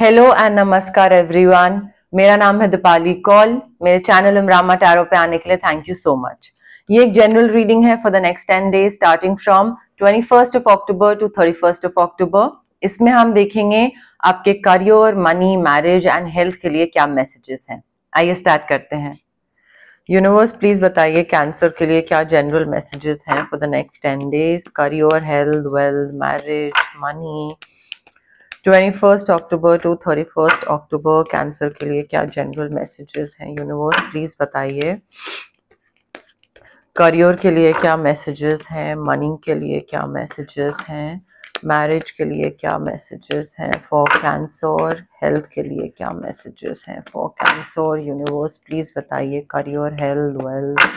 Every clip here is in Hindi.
हेलो एंड नमस्कार एवरीवन मेरा नाम है दीपाली कॉल मेरे चैनल इमरामा टैरो पे आने के लिए थैंक यू सो मच ये एक जनरल रीडिंग है for the next ten days starting from twenty first of October to thirty first of October इसमें हम देखेंगे आपके career money marriage and health के लिए क्या मैसेजेस हैं आइए स्टार्ट करते हैं यूनिवर्स प्लीज बताइए कैंसर के लिए क्या जनरल मैसेजेस हैं for the next ten days career health wealth marriage money twenty first October to thirty first October Cancer के लिए क्या जनरल मैसेजेस हैं यूनिवर्स प्लीज़ बताइए करियर के लिए क्या मैसेजेस हैं मनी के लिए क्या मैसेजेस हैं मैरिज के लिए क्या मैसेजेस हैं फॉर कैंसर हेल्थ के लिए क्या मैसेजेस हैं फॉर कैंसर यूनिवर्स प्लीज़ बताइए career health wealth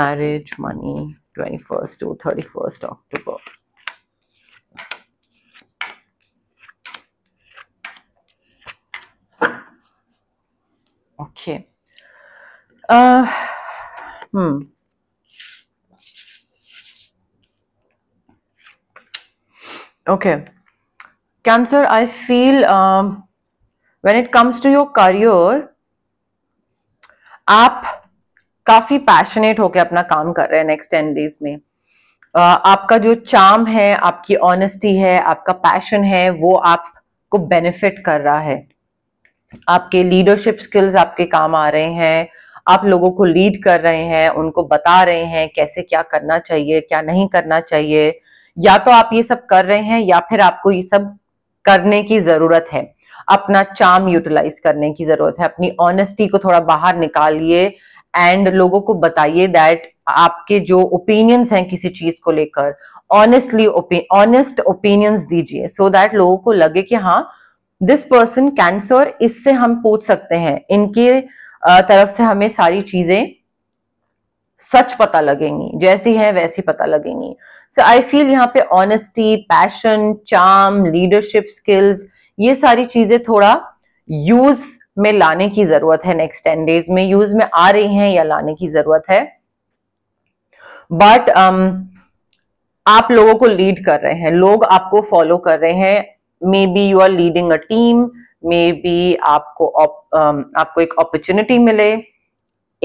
marriage money twenty first to thirty first October Okay. Uh, hmm. Okay. Cancer, I feel um, when it comes to your career, आप काफी पैशनेट होकर अपना काम कर रहे हैं नेक्स्ट टेन डेज में uh, आपका जो चाम है आपकी ऑनेस्टी है आपका पैशन है वो आपको बेनिफिट कर रहा है आपके लीडरशिप स्किल्स आपके काम आ रहे हैं आप लोगों को लीड कर रहे हैं उनको बता रहे हैं कैसे क्या करना चाहिए क्या नहीं करना चाहिए या तो आप ये सब कर रहे हैं या फिर आपको ये सब करने की जरूरत है अपना चाम यूटिलाइज करने की जरूरत है अपनी ऑनेस्टी को थोड़ा बाहर निकालिए एंड लोगों को बताइए दैट आपके जो ओपिनियंस हैं किसी चीज को लेकर ऑनेस्टली ऑनेस्ट ओपिनियंस दीजिए सो दैट लोगों को लगे कि हाँ दिस पर्सन कैंसर इससे हम पूछ सकते हैं इनके तरफ से हमें सारी चीजें सच पता लगेंगी जैसी है वैसी पता लगेंगी सो आई फील यहाँ पे honesty passion charm leadership skills ये सारी चीजें थोड़ा यूज में लाने की जरूरत है नेक्स्ट टेन डेज में यूज में आ रही हैं या लाने की जरूरत है बट um, आप लोगों को लीड कर रहे हैं लोग आपको फॉलो कर रहे हैं maybe you are leading a team maybe आपको um, आपको एक अपॉर्चुनिटी मिले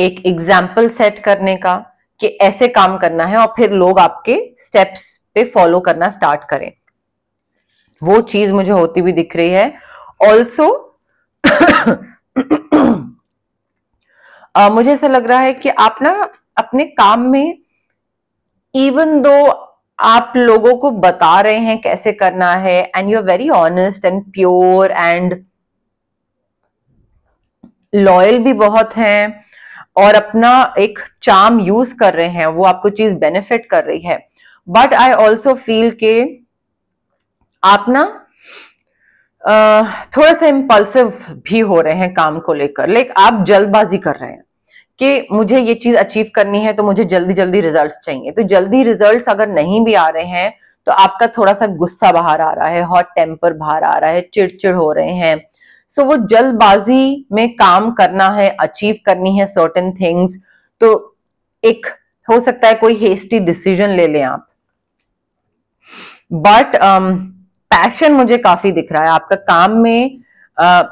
एक एग्जाम्पल सेट करने का कि ऐसे काम करना है और फिर लोग आपके स्टेप्स पे फॉलो करना स्टार्ट करें वो चीज मुझे होती हुई दिख रही है ऑल्सो मुझे ऐसा लग रहा है कि आप ना अपने काम में इवन दो आप लोगों को बता रहे हैं कैसे करना है and you are very honest and pure and loyal भी बहुत हैं और अपना एक चाम यूज कर रहे हैं वो आपको चीज बेनिफिट कर रही है बट आई ऑल्सो फील के आप ना थोड़ा सा इम्पल्सिव भी हो रहे हैं काम को लेकर लाइक आप जल्दबाजी कर रहे हैं कि मुझे ये चीज अचीव करनी है तो मुझे जल्दी जल्दी रिजल्ट्स चाहिए तो जल्दी रिजल्ट्स अगर नहीं भी आ रहे हैं तो आपका थोड़ा सा गुस्सा बाहर आ रहा है हॉट टेम्पर बाहर आ रहा है चिड़चिड़ हो रहे हैं सो so, वो जल्दबाजी में काम करना है अचीव करनी है सर्टेन थिंग्स तो एक हो सकता है कोई हेस्टी डिसीजन ले लें आप बट पैशन um, मुझे काफी दिख रहा है आपका काम में uh,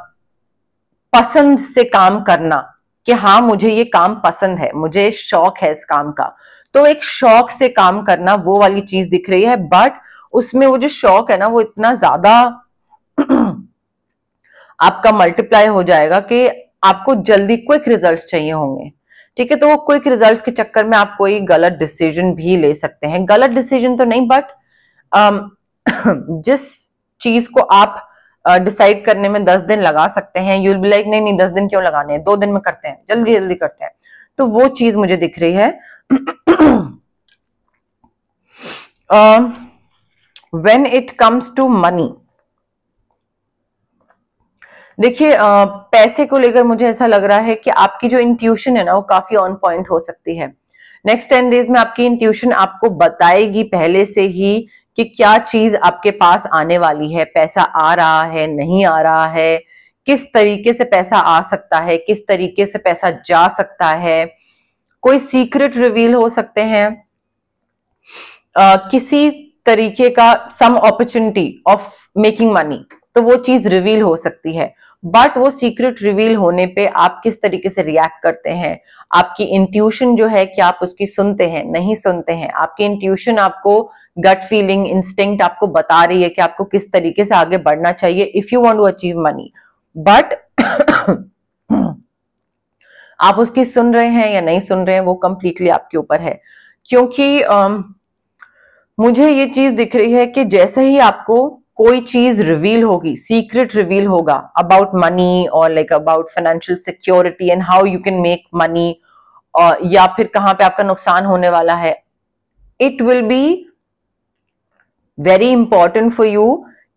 पसंद से काम करना कि हाँ मुझे ये काम पसंद है मुझे शौक है इस काम का तो एक शौक से काम करना वो वाली चीज दिख रही है बट उसमें वो जो शौक है ना वो इतना ज्यादा आपका मल्टीप्लाई हो जाएगा कि आपको जल्दी क्विक रिजल्ट्स चाहिए होंगे ठीक है तो वो क्विक रिजल्ट्स के चक्कर में आप कोई गलत डिसीजन भी ले सकते हैं गलत डिसीजन तो नहीं बट जिस चीज को आप डिसाइड करने में दस दिन लगा सकते हैं यू बी लाइक नहीं नहीं दस दिन क्यों लगाने हैं दो दिन में करते हैं जल्दी जल्दी करते हैं तो वो चीज मुझे दिख रही है when it comes to money देखिए पैसे को लेकर मुझे ऐसा लग रहा है कि आपकी जो इंट्यूशन है ना वो काफी ऑन पॉइंट हो सकती है नेक्स्ट टेन डेज में आपकी इंट्यूशन आपको बताएगी पहले से ही कि क्या चीज आपके पास आने वाली है पैसा आ रहा है नहीं आ रहा है किस तरीके से पैसा आ सकता है किस तरीके से पैसा जा सकता है कोई सीक्रेट रिवील हो सकते हैं आ, किसी तरीके का some opportunity of making money तो वो चीज रिवील हो सकती है बट वो सीक्रेट रिवील होने पे आप किस तरीके से रिएक्ट करते हैं आपकी इंट्यूशन जो है कि आप उसकी सुनते हैं नहीं सुनते हैं आपकी इंट्यूशन आपको गट फीलिंग इंस्टिंक्ट आपको बता रही है कि आपको किस तरीके से आगे बढ़ना चाहिए if you want to achieve money but आप उसकी सुन रहे हैं या नहीं सुन रहे हैं वो कंप्लीटली आपके ऊपर है क्योंकि um, मुझे ये चीज दिख रही है कि जैसे ही आपको कोई चीज रिवील होगी सीक्रेट रिवील होगा अबाउट मनी और like about financial security and how you can make money या फिर कहां पे आपका नुकसान होने वाला है it will be very important for you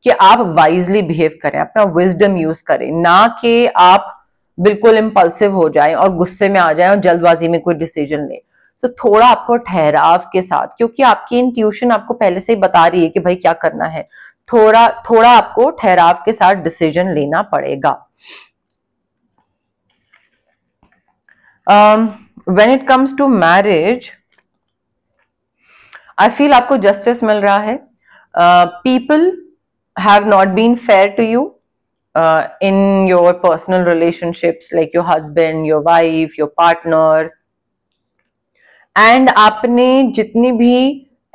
कि आप वाइजली बिहेव करें अपना विजडम यूज करें ना कि आप बिल्कुल इम्पल्सिव हो जाएं और गुस्से में आ जाएं और जल्दबाजी में कोई डिसीजन लें तो so, थोड़ा आपको ठहराव के साथ क्योंकि आपकी इंट्यूशन आपको पहले से ही बता रही है कि भाई क्या करना है थोड़ा थोड़ा आपको ठहराव के साथ डिसीजन लेना पड़ेगा when it comes to marriage I feel आपको जस्टिस मिल रहा है people uh, people have not been fair to you uh, in your personal relationships like your husband your wife your partner and आपने जितनी भी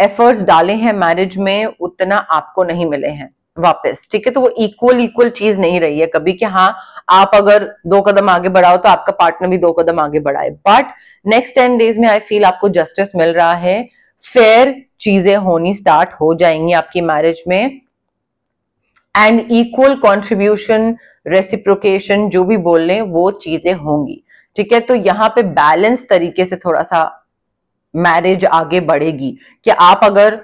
एफर्ट्स डाले हैं मैरिज में उतना आपको नहीं मिले हैं वापस ठीक है तो वो इक्वल इक्वल चीज नहीं रही है कभी कि हाँ आप अगर दो कदम आगे बढ़ाओ तो आपका पार्टनर भी दो कदम आगे बढ़ाए बट नेक्स्ट टेन डेज में आई फील आपको जस्टिस मिल रहा है फेयर चीजें होनी स्टार्ट हो जाएंगी आपकी मैरिज में एंड इक्वल कॉन्ट्रीब्यूशन रेसिप्रोकेशन जो भी बोल रहे वो चीजें होंगी ठीक है तो यहाँ पे बैलेंस तरीके से थोड़ा सा मैरिज आगे बढ़ेगी कि आप अगर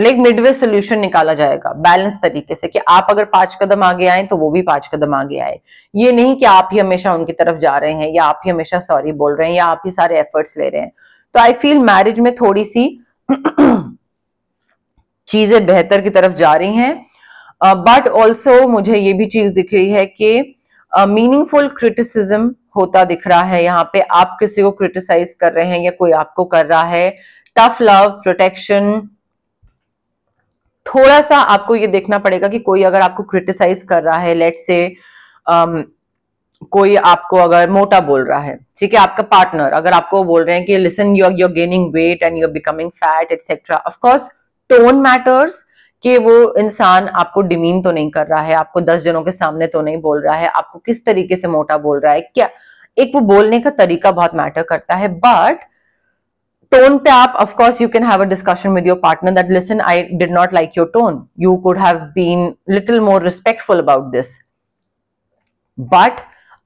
लाइक मिडवे सोल्यूशन निकाला जाएगा बैलेंस तरीके से कि आप अगर पांच कदम आगे आए तो वो भी पांच कदम आगे आए ये नहीं कि आप ही हमेशा उनकी तरफ जा रहे हैं या आप ही हमेशा सॉरी बोल रहे हैं या आप ही सारे एफर्ट्स ले रहे हैं तो आई फील मैरिज में थोड़ी सी चीजें बेहतर की तरफ जा रही हैं बट uh, ऑल्सो मुझे ये भी चीज दिख रही है कि मीनिंगफुल uh, क्रिटिसिज्म होता दिख रहा है यहाँ पे आप किसी को क्रिटिसाइज कर रहे हैं या कोई आपको कर रहा है टफ लव प्रोटेक्शन थोड़ा सा आपको ये देखना पड़ेगा कि कोई अगर आपको क्रिटिसाइज कर रहा है लेट से um, कोई आपको अगर मोटा बोल रहा है ठीक है आपका पार्टनर अगर आपको बोल रहे हैं कि listen you are you're gaining weight and you're becoming fat et cetera of course tone matters कि वो इंसान आपको डिमीन तो नहीं कर रहा है आपको दस जनों के सामने तो नहीं बोल रहा है आपको किस तरीके से मोटा बोल रहा है क्या एक वो बोलने का तरीका बहुत मैटर करता है बट टोन पे आप of course you can have a discussion with your partner that listen I did not like your tone you could have been little more respectful about this but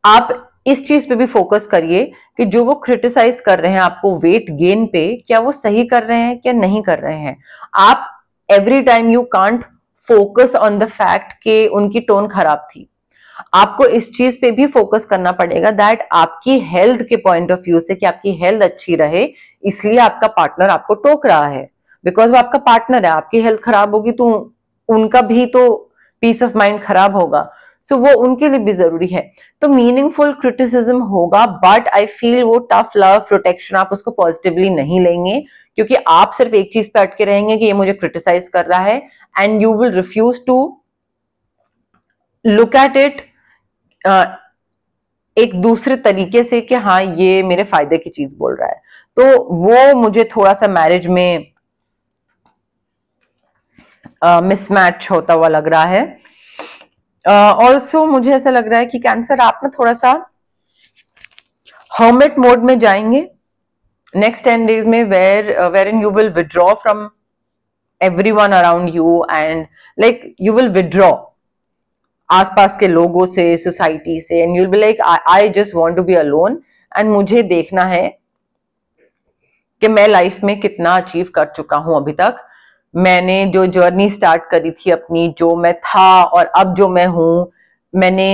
आप इस चीज पे भी फोकस करिए कि जो वो क्रिटिसाइज कर रहे हैं आपको वेट गेन पे क्या वो सही कर रहे हैं क्या नहीं कर रहे हैं आप every time you can't focus on the fact कि उनकी टोन खराब थी आपको इस चीज पे भी फोकस करना पड़ेगा दैट आपकी हेल्थ के पॉइंट ऑफ व्यू से कि आपकी हेल्थ अच्छी रहे इसलिए आपका पार्टनर आपको टोक रहा है बिकॉज वो आपका पार्टनर है आपकी हेल्थ खराब होगी तो उनका भी तो पीस ऑफ माइंड खराब होगा सो वो उनके लिए भी जरूरी है तो मीनिंगफुल क्रिटिसिज्म होगा बट आई फील वो टफ लव प्रोटेक्शन आप उसको पॉजिटिवली नहीं लेंगे क्योंकि आप सिर्फ एक चीज पे अटके रहेंगे कि ये मुझे क्रिटिसाइज कर रहा है and you will refuse to look at it एक दूसरे तरीके से कि हाँ ये मेरे फायदे की चीज बोल रहा है तो वो मुझे थोड़ा सा मैरिज में मिसमैच uh, होता हुआ लग रहा है ऑल्सो uh, मुझे ऐसा लग रहा है कि कैंसर आप ना थोड़ा सा हर्मेट मोड में जाएंगे नेक्स्ट टेन डेज में where wherein you will withdraw from everyone around you and like you will withdraw आसपास के लोगों से सोसाइटी से and you like I just want to be alone and मुझे देखना है कि मैं लाइफ में कितना अचीव कर चुका हूं अभी तक मैंने जो जर्नी स्टार्ट करी थी अपनी जो मैं था और अब जो मैं हूं मैंने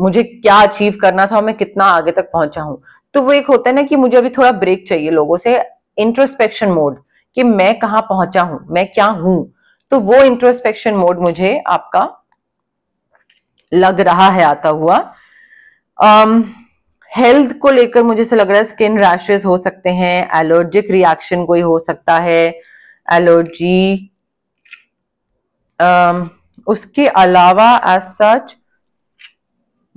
मुझे क्या अचीव करना था और मैं कितना आगे तक पहुंचा हूं तो वो एक होता है ना कि मुझे अभी थोड़ा ब्रेक चाहिए लोगों से इंट्रोस्पेक्शन मोड कि मैं कहाँ पहुंचा हूं मैं क्या हूं तो वो इंट्रोस्पेक्शन मोड मुझे आपका लग रहा है आता हुआ हेल्थ um, को लेकर मुझे से लग रहा है स्किन रैशेस हो सकते हैं एलर्जिक रिएक्शन कोई हो सकता है एलर्जी उसके अलावा एज सच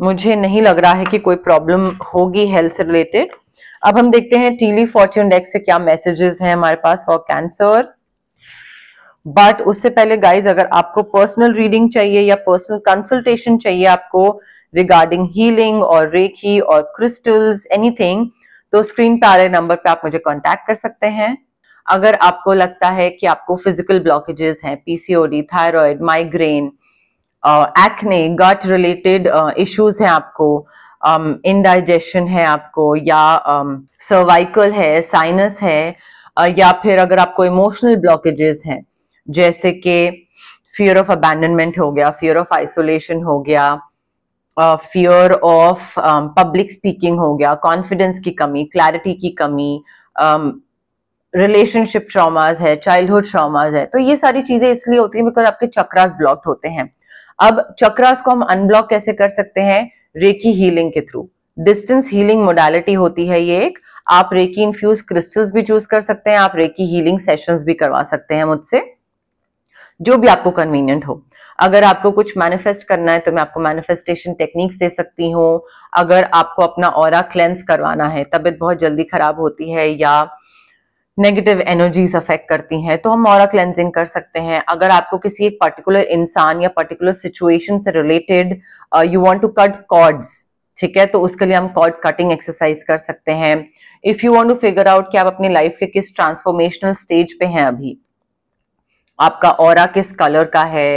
मुझे नहीं लग रहा है कि कोई प्रॉब्लम होगी हेल्थ से रिलेटेड अब हम देखते हैं टीली फॉर्च्यून डेक्स से क्या मैसेजेस हैं हमारे पास फॉर कैंसर बट उससे पहले गाइज अगर आपको पर्सनल रीडिंग चाहिए या पर्सनल कंसल्टेशन चाहिए आपको रिगार्डिंग हीलिंग और रेखी और क्रिस्टल्स एनीथिंग तो स्क्रीन पर आ रहे नंबर पे आप मुझे कांटेक्ट कर सकते हैं अगर आपको लगता है कि आपको फिजिकल ब्लॉकेजेस हैं PCOD thyroid migraine acne gut related issues हैं आपको इनडाइजेशन um, है आपको या सर्वाइकल um, है साइनस है uh, या फिर अगर आपको इमोशनल ब्लॉकेजेस हैं जैसे कि फियर ऑफ अबैंडनमेंट हो गया फियर ऑफ आइसोलेशन हो गया फियर ऑफ पब्लिक स्पीकिंग हो गया कॉन्फिडेंस की कमी क्लैरिटी की कमी um, रिलेशनशिप ट्रॉमाज है चाइल्डहुड ट्रॉमाज है तो ये सारी चीजें इसलिए होती है बिकॉज आपके चक्रास ब्लॉक्ड होते हैं अब चक्रास को हम अनब्लॉक कैसे कर सकते हैं रेकी हीलिंग के थ्रू डिस्टेंस हीलिंग मोडालिटी होती है ये एक आप रेकी इन्फ्यूज क्रिस्टल्स भी चूज कर सकते हैं आप रेकी हीलिंग सेशंस भी करवा सकते हैं मुझसे जो भी आपको कन्वीनियंट हो अगर आपको कुछ मैनिफेस्ट करना है तो मैं आपको मैनिफेस्टेशन टेक्निक्स दे सकती हूँ अगर आपको अपना और क्लेंस करवाना है तबीयत बहुत जल्दी खराब होती है या नेगेटिव एनर्जीज अफेक्ट करती हैं तो हम और क्लेंजिंग कर सकते हैं अगर आपको किसी एक पर्टिकुलर इंसान या पर्टिकुलर सिचुएशन से related you want to cut cords ठीक है तो उसके लिए हम कॉर्ड कटिंग एक्सरसाइज कर सकते हैं if you want to figure out कि आप अपनी लाइफ के किस ट्रांसफॉर्मेशनल स्टेज पे हैं अभी आपका और किस कलर का है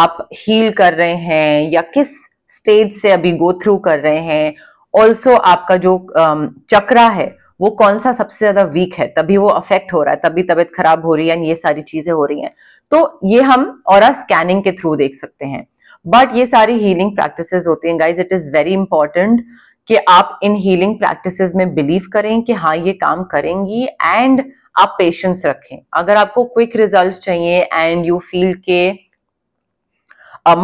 आप हील कर रहे हैं या किस स्टेज से अभी गो थ्रू कर रहे हैं ऑल्सो आपका जो um, चक्रा है वो कौन सा सबसे ज्यादा वीक है तभी वो अफेक्ट हो रहा है तभी तबीयत खराब हो रही है ये सारी चीजें हो रही हैं तो ये हम और स्कैनिंग के थ्रू देख सकते हैं बट ये सारी हीलिंग प्रैक्टिस होती हैं guys it is very important कि आप इन हीलिंग प्रैक्टिस में बिलीव करें कि हाँ ये काम करेंगी एंड आप पेशेंस रखें अगर आपको क्विक रिजल्ट चाहिए एंड यू फील के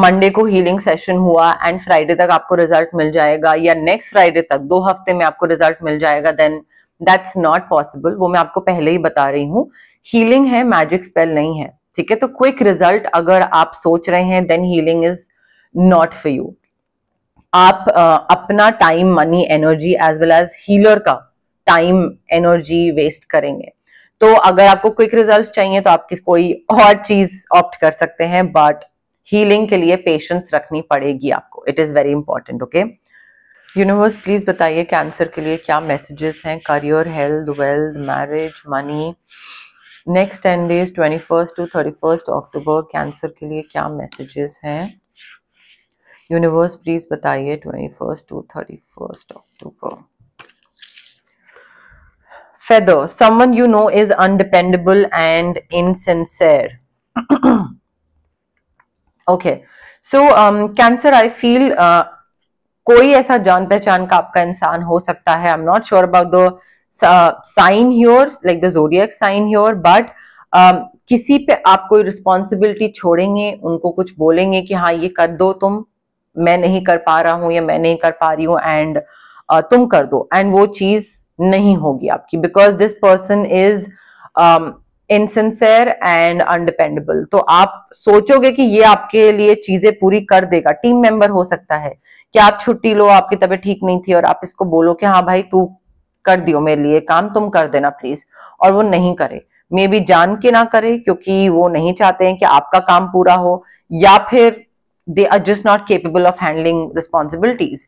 मंडे को हीलिंग सेशन हुआ एंड फ्राइडे तक आपको रिजल्ट मिल जाएगा या नेक्स्ट फ्राइडे तक दो हफ्ते में आपको रिजल्ट मिल जाएगा देन दैट्स नॉट पॉसिबल वो मैं आपको पहले ही बता रही हूँ हीलिंग है मैजिक स्पेल नहीं है ठीक है तो क्विक रिजल्ट अगर आप सोच रहे हैं then healing is not for you आप uh, अपना time money energy as well as healer का टाइम एनर्जी वेस्ट करेंगे तो अगर आपको क्विक रिजल्ट चाहिए तो आप किस कोई और चीज ऑप्ट कर सकते हैं बट हीलिंग के लिए पेशेंस रखनी पड़ेगी आपको it is very important okay universe please बताइए कैंसर के लिए क्या मैसेजेस हैं career health wealth marriage money next ten days twenty first to thirty first October Cancer के लिए क्या मैसेजेस हैं यूनिवर्स प्लीज़ बताइए twenty first to thirty first October feather someone you know is undependable and insincere okay so Cancer I feel कोई ऐसा जान पहचान का आपका इंसान हो सकता है I am not sure about the sign here like the zodiac sign here but किसी पे आप कोई रिस्पॉन्सिबिलिटी छोड़ेंगे उनको कुछ बोलेंगे कि हाँ ये कर दो तुम मैं नहीं कर पा रहा हूं या मैं नहीं कर पा रही हूँ एंड uh, तुम कर दो एंड वो चीज नहीं होगी आपकी because this person is insincere and undependable तो आप सोचोगे कि ये आपके लिए चीजें पूरी कर देगा टीम मेंबर हो सकता है कि आप छुट्टी लो आपकी तबीयत ठीक नहीं थी और आप इसको बोलो कि हाँ भाई तू कर दियो मेरे लिए काम तुम कर देना प्लीज और वो नहीं करे मे बी जान के ना करे क्योंकि वो नहीं चाहते हैं कि आपका काम पूरा हो या फिर they are just not capable of handling responsibilities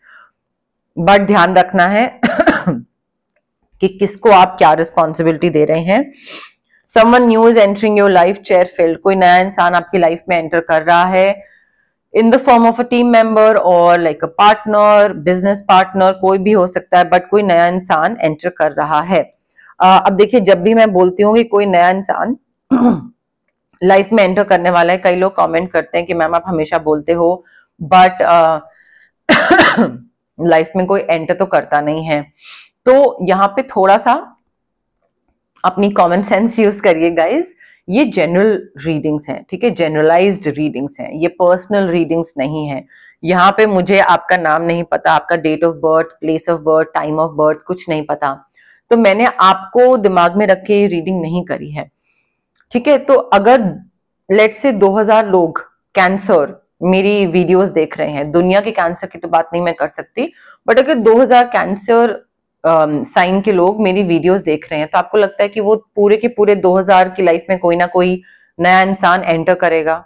but ध्यान रखना है कि किसको आप क्या रिस्पॉन्सिबिलिटी दे रहे हैं someone new is entering your life chair field कोई नया इंसान आपकी लाइफ में एंटर कर रहा है in the form of a team member और like a partner business partner कोई भी हो सकता है बट कोई नया इंसान एंटर कर रहा है uh, अब देखिए जब भी मैं बोलती हूँ कि कोई नया इंसान लाइफ में एंटर करने वाला है कई लोग कमेंट करते हैं कि मैम आप हमेशा बोलते हो बट लाइफ में कोई एंटर तो करता नहीं है तो यहाँ पे थोड़ा सा अपनी कॉमन सेंस यूज करिए गाइज ये जनरल रीडिंग्स हैं ठीक है जनरलाइज्ड रीडिंग्स हैं ये पर्सनल रीडिंग्स नहीं है यहाँ पे मुझे आपका नाम नहीं पता आपका date of birth place of birth time of birth कुछ नहीं पता तो मैंने आपको दिमाग में रख के ये रीडिंग नहीं करी है ठीक है तो अगर लेट से 2000 लोग कैंसर मेरी वीडियोस देख रहे हैं दुनिया के कैंसर की तो बात नहीं मैं कर सकती बट अगर 2000 कैंसर साइन um, के लोग मेरी वीडियोस देख रहे हैं तो आपको लगता है कि वो पूरे के पूरे 2000 की लाइफ में कोई ना कोई नया इंसान एंटर करेगा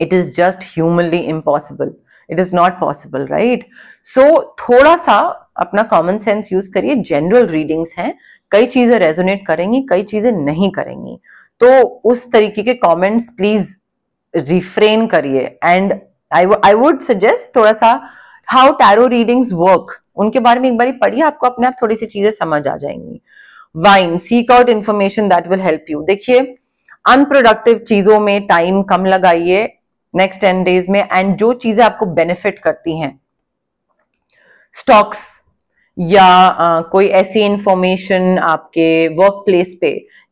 it is just humanly impossible it is not possible right so थोड़ा सा अपना कॉमन सेंस यूज करिए जनरल रीडिंग्स हैं कई चीजें रेजोनेट करेंगी कई चीजें नहीं करेंगी तो उस तरीके के कमेंट्स प्लीज रिफ्रेन करिए and I I would suggest थोड़ा सा हाउ टैरो रीडिंग्स वर्क उनके बारे में एक बार पढ़िए आपको अपने आप थोड़ी सी चीजें समझ आ जाएंगी वाइन seek out information that will help you देखिए अनप्रोडक्टिव चीजों में टाइम कम लगाइए नेक्स्ट टेन डेज में एंड जो चीजें आपको बेनिफिट करती हैं स्टॉक्स या आ, कोई ऐसी इंफॉर्मेशन आपके वर्क प्लेस पे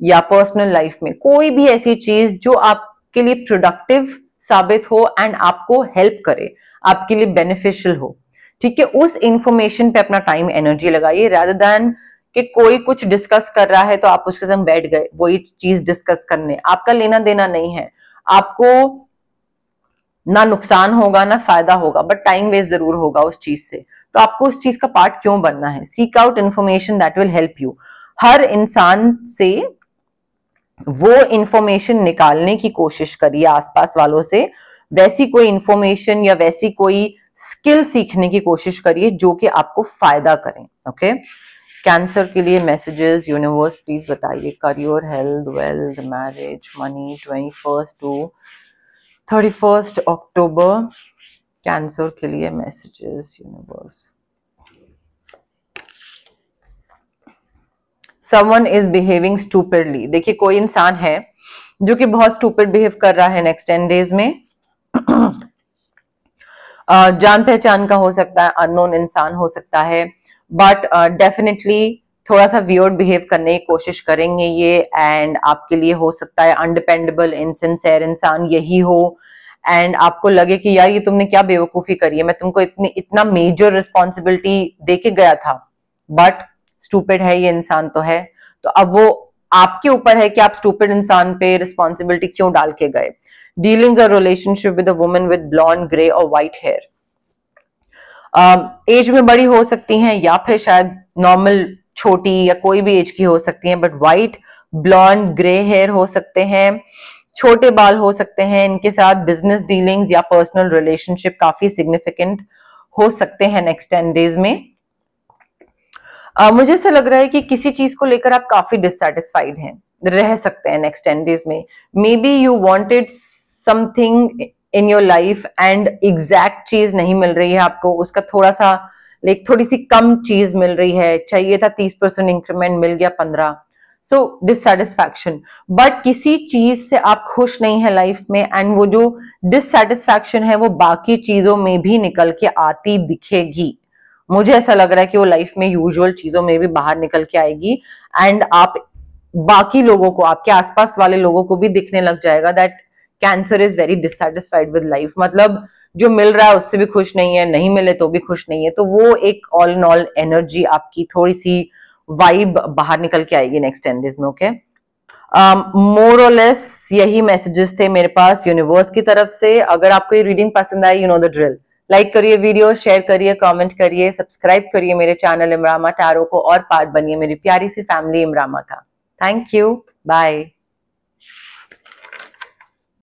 या पर्सनल लाइफ में कोई भी ऐसी चीज जो आपके लिए प्रोडक्टिव साबित हो एंड आपको हेल्प करे आपके लिए बेनिफिशियल हो ठीक है उस इंफॉर्मेशन पे अपना टाइम एनर्जी लगाइए रादर देन कि कोई कुछ डिस्कस कर रहा है तो आप उसके संग बैठ गए वही चीज डिस्कस करने आपका लेना देना नहीं है आपको ना नुकसान होगा ना फायदा होगा बट टाइम वेस्ट जरूर होगा उस चीज से तो आपको उस चीज का पार्ट क्यों बनना है seek out information that will help you हर इंसान से वो इंफॉर्मेशन निकालने की कोशिश करिए आसपास वालों से वैसी कोई इंफॉर्मेशन या वैसी कोई स्किल सीखने की कोशिश करिए जो कि आपको फायदा करें ओके कैंसर के लिए मैसेजेस यूनिवर्स प्लीज बताइए career health wealth marriage money twenty first to thirty first October Cancer के लिए messages universe someone is behaving stupidly देखिए कोई इंसान है जो कि बहुत स्टूपिड बिहेव कर रहा है नेक्स्ट टेन डेज में जान पहचान का हो सकता है अननोन इंसान हो सकता है बट डेफिनेटली थोड़ा सा वियर्ड बिहेव करने की कोशिश करेंगे ये एंड आपके लिए हो सकता है अनडिपेंडेबल इनसिनसेयर इंसान यही हो एंड आपको लगे कि यार ये तुमने क्या बेवकूफ़ी करी है मैं तुमको इतनी इतना मेजर रिस्पॉन्सिबिलिटी दे के गया था बट स्टूपिड है ये इंसान तो है तो अब वो आपके ऊपर है कि आप स्टूपिड इंसान पे रिस्पॉन्सिबिलिटी क्यों डाल के गए dealing a relationship with a woman with blonde, grey or white hair. Age um, uh, में बड़ी हो सकती हैं या फिर शायद नॉर्मल छोटी या कोई भी एज की हो सकती हैं but white blonde grey hair हो सकते हैं छोटे बाल हो सकते हैं इनके साथ बिजनेस डीलिंग्स या पर्सनल रिलेशनशिप काफी सिग्निफिकेंट हो सकते हैं नेक्स्ट टेन डेज में uh, मुझे ऐसा लग रहा है कि किसी चीज को लेकर आप काफी डिससेटिस्फाइड हैं रह सकते हैं नेक्स्ट टेन डेज में maybe you wanted something in your life and exact चीज नहीं मिल रही है आपको उसका थोड़ा सा लाइक थोड़ी सी कम चीज मिल रही है चाहिए था तीस परसेंट इंक्रीमेंट मिल गया पंद्रह सो डिससेटिस्फैक्शन बट किसी चीज से आप खुश नहीं है लाइफ में एंड वो जो डिससेटिस्फैक्शन है वो बाकी चीजों में भी निकल के आती दिखेगी मुझे ऐसा लग रहा है कि वो लाइफ में यूजुअल चीजों में भी बाहर निकल के आएगी एंड आप बाकी लोगों को आपके आसपास वाले लोगों को भी दिखने लग जाएगा that Cancer is very dissatisfied with life मतलब जो मिल रहा है उससे भी खुश नहीं है नहीं मिले तो भी खुश नहीं है तो वो एक ऑल इन ऑल एनर्जी आपकी थोड़ी सी वाइब बाहर निकल के आएगी नेक्स्ट टेन डेज में ओके मोर और लेस यही मैसेजेस थे मेरे पास यूनिवर्स की तरफ से अगर आपको ये रीडिंग पसंद आई you know the drill like करिए वीडियो शेयर करिए कमेंट करिए सब्सक्राइब करिए मेरे चैनल इमरामा टारो को और पार्ट बनिए मेरी प्यारी सी फैमिली इमरामा का थैंक यू बाय